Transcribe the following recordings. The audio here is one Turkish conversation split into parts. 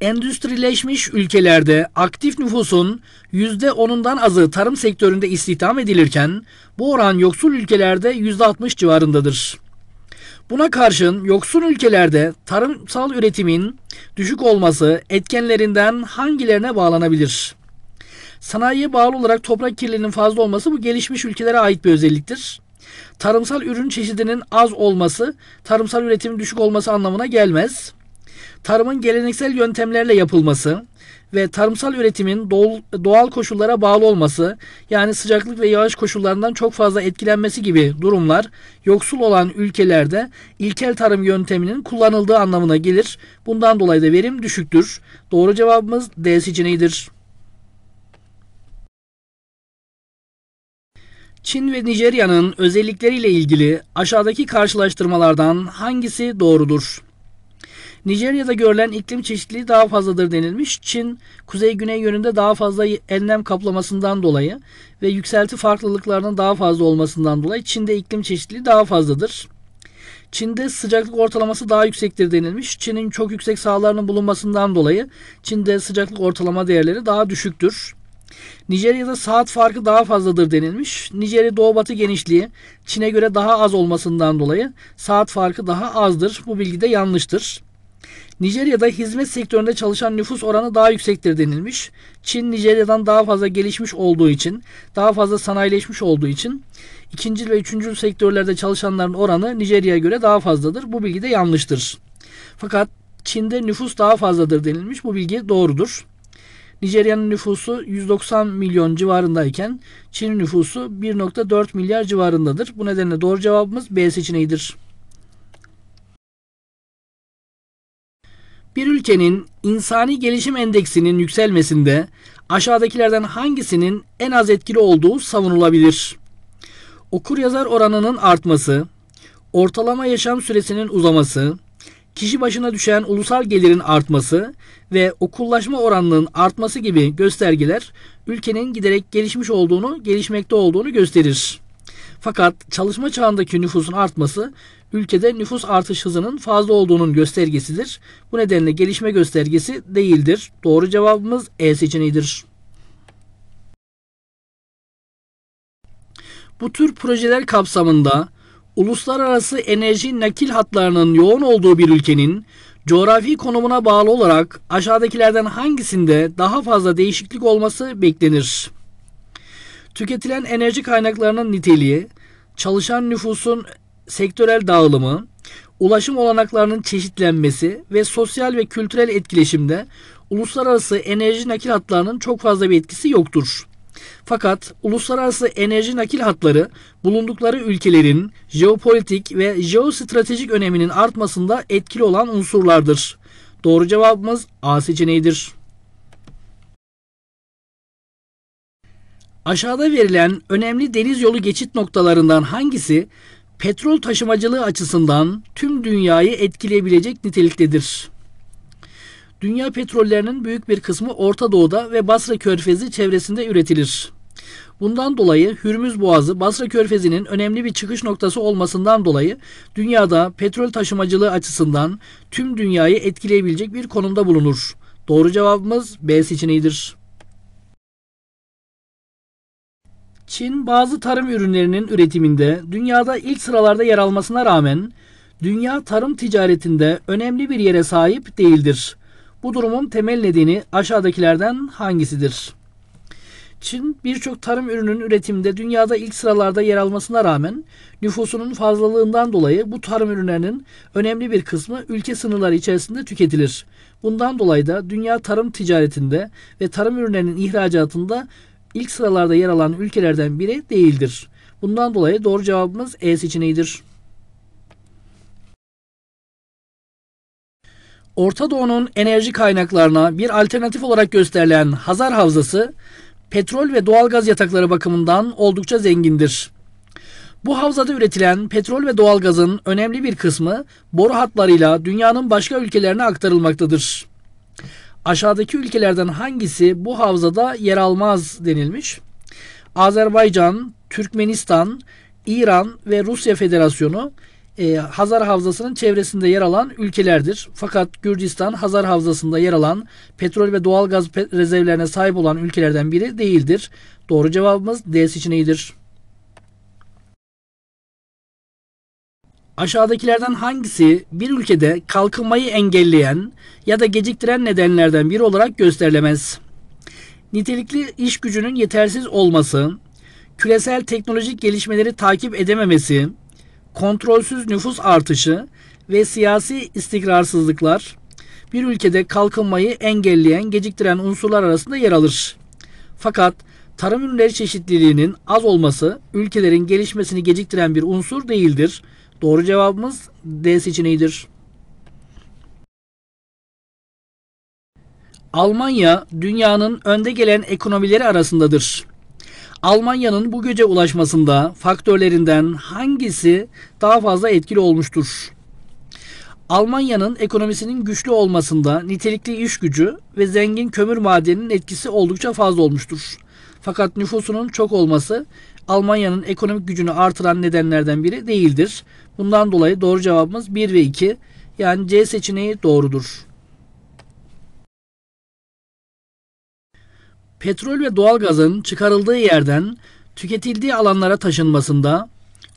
Endüstrileşmiş ülkelerde aktif nüfusun %10'undan azı tarım sektöründe istihdam edilirken bu oran yoksul ülkelerde %60 civarındadır. Buna karşın yoksul ülkelerde tarımsal üretimin düşük olması etkenlerinden hangilerine bağlanabilir? Sanayiye bağlı olarak toprak kirliliğinin fazla olması bu gelişmiş ülkelere ait bir özelliktir. Tarımsal ürün çeşidinin az olması, tarımsal üretimin düşük olması anlamına gelmez tarımın geleneksel yöntemlerle yapılması ve tarımsal üretimin doğal koşullara bağlı olması yani sıcaklık ve yağış koşullarından çok fazla etkilenmesi gibi durumlar yoksul olan ülkelerde ilkel tarım yönteminin kullanıldığı anlamına gelir. Bundan dolayı da verim düşüktür. Doğru cevabımız D seçeneğidir. Çin ve Nijerya'nın özellikleriyle ilgili aşağıdaki karşılaştırmalardan hangisi doğrudur? Nijerya'da görülen iklim çeşitliliği daha fazladır denilmiş. Çin kuzey-güney yönünde daha fazla enlem kaplamasından dolayı ve yükselti farklılıklarının daha fazla olmasından dolayı Çin'de iklim çeşitliliği daha fazladır. Çin'de sıcaklık ortalaması daha yüksektir denilmiş. Çin'in çok yüksek sahalarının bulunmasından dolayı Çin'de sıcaklık ortalama değerleri daha düşüktür. Nijerya'da saat farkı daha fazladır denilmiş. Nijerya doğu batı genişliği Çin'e göre daha az olmasından dolayı saat farkı daha azdır. Bu bilgi de yanlıştır. Nijerya'da hizmet sektöründe çalışan nüfus oranı daha yüksektir denilmiş. Çin Nijerya'dan daha fazla gelişmiş olduğu için, daha fazla sanayileşmiş olduğu için ikinci ve üçüncü sektörlerde çalışanların oranı Nijerya'ya göre daha fazladır. Bu bilgi de yanlıştır. Fakat Çin'de nüfus daha fazladır denilmiş. Bu bilgi doğrudur. Nijerya'nın nüfusu 190 milyon civarındayken Çin nüfusu 1.4 milyar civarındadır. Bu nedenle doğru cevabımız B seçeneğidir. Bir ülkenin insani gelişim endeksinin yükselmesinde aşağıdakilerden hangisinin en az etkili olduğu savunulabilir? Okur yazar oranının artması, ortalama yaşam süresinin uzaması, kişi başına düşen ulusal gelirin artması ve okullaşma oranının artması gibi göstergeler ülkenin giderek gelişmiş olduğunu, gelişmekte olduğunu gösterir. Fakat çalışma çağındaki nüfusun artması ülkede nüfus artış hızının fazla olduğunun göstergesidir. Bu nedenle gelişme göstergesi değildir. Doğru cevabımız E seçeneğidir. Bu tür projeler kapsamında uluslararası enerji nakil hatlarının yoğun olduğu bir ülkenin coğrafi konumuna bağlı olarak aşağıdakilerden hangisinde daha fazla değişiklik olması beklenir? Tüketilen enerji kaynaklarının niteliği, çalışan nüfusun sektörel dağılımı, ulaşım olanaklarının çeşitlenmesi ve sosyal ve kültürel etkileşimde uluslararası enerji nakil hatlarının çok fazla bir etkisi yoktur. Fakat uluslararası enerji nakil hatları bulundukları ülkelerin jeopolitik ve jeostratejik öneminin artmasında etkili olan unsurlardır. Doğru cevabımız A seçeneğidir. Aşağıda verilen önemli deniz yolu geçit noktalarından hangisi petrol taşımacılığı açısından tüm dünyayı etkileyebilecek niteliktedir. Dünya petrollerinin büyük bir kısmı Orta Doğu'da ve Basra Körfezi çevresinde üretilir. Bundan dolayı Hürmüz Boğazı Basra Körfezi'nin önemli bir çıkış noktası olmasından dolayı dünyada petrol taşımacılığı açısından tüm dünyayı etkileyebilecek bir konumda bulunur. Doğru cevabımız B seçeneğidir. Çin bazı tarım ürünlerinin üretiminde dünyada ilk sıralarda yer almasına rağmen dünya tarım ticaretinde önemli bir yere sahip değildir. Bu durumun temel nedeni aşağıdakilerden hangisidir? Çin birçok tarım ürününün üretiminde dünyada ilk sıralarda yer almasına rağmen nüfusunun fazlalığından dolayı bu tarım ürünlerinin önemli bir kısmı ülke sınırları içerisinde tüketilir. Bundan dolayı da dünya tarım ticaretinde ve tarım ürünlerinin ihracatında ilk sıralarda yer alan ülkelerden biri değildir. Bundan dolayı doğru cevabımız E seçeneğidir. Orta Doğu'nun enerji kaynaklarına bir alternatif olarak gösterilen Hazar Havzası, petrol ve doğalgaz yatakları bakımından oldukça zengindir. Bu havzada üretilen petrol ve doğalgazın önemli bir kısmı boru hatlarıyla dünyanın başka ülkelerine aktarılmaktadır aşağıdaki ülkelerden hangisi bu havzada yer almaz denilmiş? Azerbaycan, Türkmenistan, İran ve Rusya Federasyonu e, Hazar Havzası'nın çevresinde yer alan ülkelerdir. Fakat Gürcistan Hazar Havzası'nda yer alan petrol ve doğal gaz rezervlerine sahip olan ülkelerden biri değildir. Doğru cevabımız D seçeneğidir. Aşağıdakilerden hangisi bir ülkede kalkınmayı engelleyen ya da geciktiren nedenlerden biri olarak gösterilemez? Nitelikli iş gücünün yetersiz olması, küresel teknolojik gelişmeleri takip edememesi, kontrolsüz nüfus artışı ve siyasi istikrarsızlıklar bir ülkede kalkınmayı engelleyen, geciktiren unsurlar arasında yer alır. Fakat tarım ürünleri çeşitliliğinin az olması ülkelerin gelişmesini geciktiren bir unsur değildir. Doğru cevabımız D seçeneğidir. Almanya dünyanın önde gelen ekonomileri arasındadır. Almanya'nın bu göce ulaşmasında faktörlerinden hangisi daha fazla etkili olmuştur? Almanya'nın ekonomisinin güçlü olmasında nitelikli iş gücü ve zengin kömür madeninin etkisi oldukça fazla olmuştur. Fakat nüfusunun çok olması Almanya'nın ekonomik gücünü artıran nedenlerden biri değildir. Bundan dolayı doğru cevabımız 1 ve 2. Yani C seçeneği doğrudur. Petrol ve doğalgazın çıkarıldığı yerden tüketildiği alanlara taşınmasında,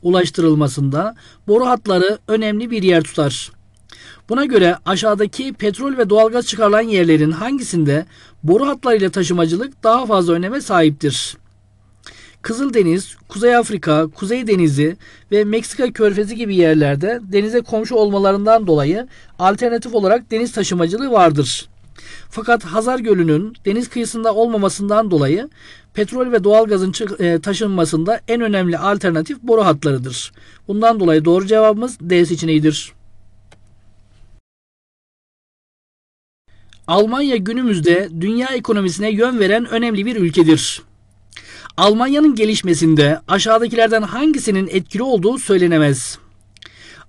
ulaştırılmasında boru hatları önemli bir yer tutar. Buna göre aşağıdaki petrol ve doğalgaz çıkarılan yerlerin hangisinde boru hatlarıyla taşımacılık daha fazla öneme sahiptir? Kızıldeniz, Kuzey Afrika, Kuzey Denizi ve Meksika Körfezi gibi yerlerde denize komşu olmalarından dolayı alternatif olarak deniz taşımacılığı vardır. Fakat Hazar Gölü'nün deniz kıyısında olmamasından dolayı petrol ve doğalgazın e, taşınmasında en önemli alternatif boru hatlarıdır. Bundan dolayı doğru cevabımız D seçeneğidir. Almanya günümüzde dünya ekonomisine yön veren önemli bir ülkedir. Almanya'nın gelişmesinde aşağıdakilerden hangisinin etkili olduğu söylenemez.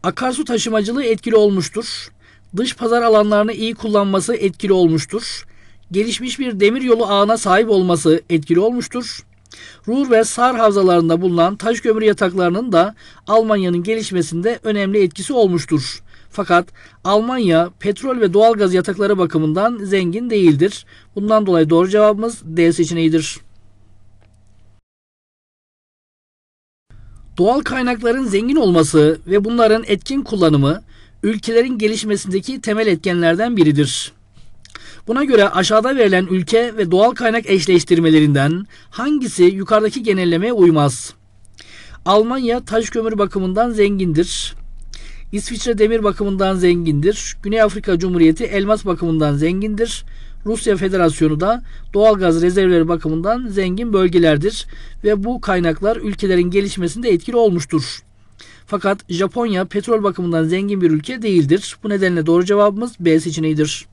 Akarsu taşımacılığı etkili olmuştur. Dış pazar alanlarını iyi kullanması etkili olmuştur. Gelişmiş bir demir yolu ağına sahip olması etkili olmuştur. Ruhr ve Sar havzalarında bulunan taş kömür yataklarının da Almanya'nın gelişmesinde önemli etkisi olmuştur. Fakat Almanya petrol ve doğalgaz yatakları bakımından zengin değildir. Bundan dolayı doğru cevabımız D seçeneğidir. Doğal kaynakların zengin olması ve bunların etkin kullanımı ülkelerin gelişmesindeki temel etkenlerden biridir. Buna göre aşağıda verilen ülke ve doğal kaynak eşleştirmelerinden hangisi yukarıdaki genellemeye uymaz? Almanya taş kömür bakımından zengindir. İsviçre demir bakımından zengindir. Güney Afrika Cumhuriyeti elmas bakımından zengindir. Rusya Federasyonu da doğalgaz rezervleri bakımından zengin bölgelerdir ve bu kaynaklar ülkelerin gelişmesinde etkili olmuştur. Fakat Japonya petrol bakımından zengin bir ülke değildir. Bu nedenle doğru cevabımız B seçeneğidir.